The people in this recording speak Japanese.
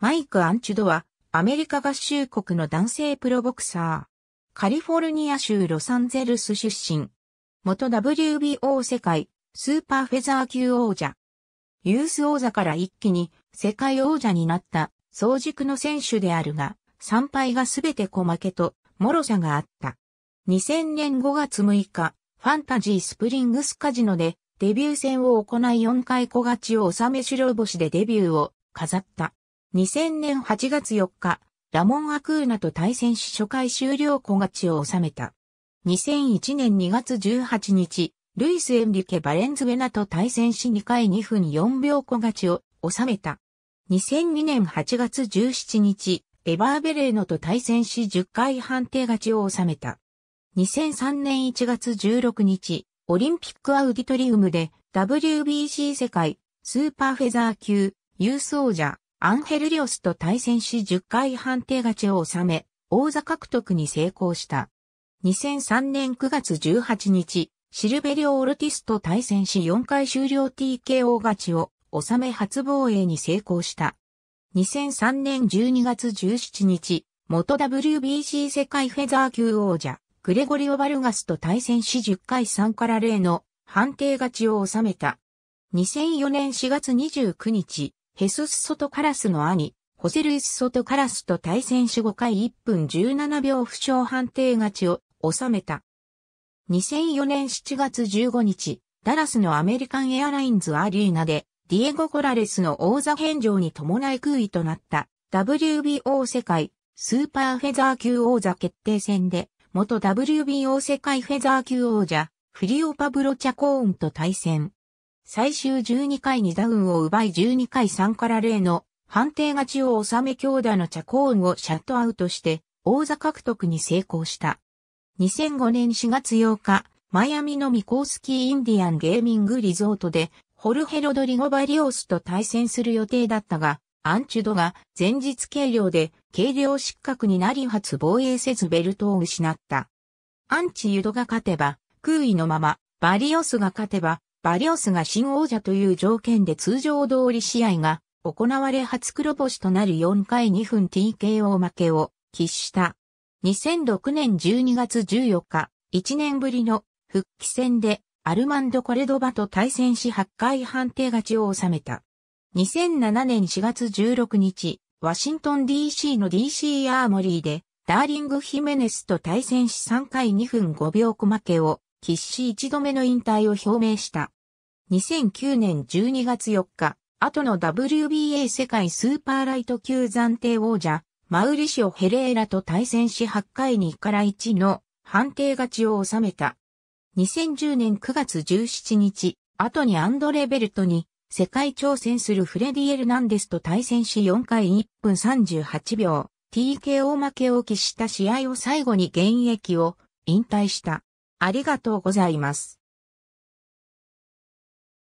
マイク・アンチュドは、アメリカ合衆国の男性プロボクサー。カリフォルニア州ロサンゼルス出身。元 WBO 世界スーパーフェザー級王者。ユース王座から一気に世界王者になった早熟の選手であるが、参拝がすべて小負けともろさがあった。2000年5月6日、ファンタジースプリングスカジノでデビュー戦を行い4回小勝ちを収め白星でデビューを飾った。2000年8月4日、ラモン・アクーナと対戦し初回終了小勝ちを収めた。2001年2月18日、ルイス・エンリケ・バレンズウェナと対戦し2回2分4秒小勝ちを収めた。2002年8月17日、エバーベレーノと対戦し10回判定勝ちを収めた。2003年1月16日、オリンピックアウディトリウムで WBC 世界スーパーフェザー級優勝者アンヘル・リオスと対戦し10回判定勝ちを収め、王座獲得に成功した。2003年9月18日、シルベリオ・オルティスと対戦し4回終了 TKO 勝ちを収め初防衛に成功した。2003年12月17日、元 WBC 世界フェザー級王者、グレゴリオ・バルガスと対戦し10回3から0の判定勝ちを収めた。2004年4月29日、ヘススソトカラスの兄、ホセルイスソトカラスと対戦し5回1分17秒負傷判定勝ちを収めた。2004年7月15日、ダラスのアメリカンエアラインズアリーナで、ディエゴ・コラレスの王座返上に伴い空位となった WBO 世界スーパーフェザー級王座決定戦で、元 WBO 世界フェザー級王者、フリオ・パブロ・チャコーンと対戦。最終12回にダウンを奪い12回3から0の判定勝ちを収め強打のチャコーンをシャットアウトして王座獲得に成功した。2005年4月8日、マイアミのミコースキーインディアンゲーミングリゾートで、ホルヘロドリゴ・バリオスと対戦する予定だったが、アンチュドが前日計量で計量失格になり初防衛せずベルトを失った。アンチユドが勝てば、空位のまま、バリオスが勝てば、バリオスが新王者という条件で通常通り試合が行われ初黒星となる4回2分 TKO 負けを喫した。2006年12月14日、1年ぶりの復帰戦でアルマンド・コレドバと対戦し8回判定勝ちを収めた。2007年4月16日、ワシントン DC の DC アーモリーでダーリング・ヒメネスと対戦し3回2分5秒小負けを喫死一度目の引退を表明した。2009年12月4日、後の WBA 世界スーパーライト級暫定王者、マウリシオ・ヘレーラと対戦し8回にから1の判定勝ちを収めた。2010年9月17日、後にアンドレベルトに世界挑戦するフレディ・エルナンデスと対戦し4回1分38秒、TKO 負けを喫した試合を最後に現役を引退した。ありがとうございます。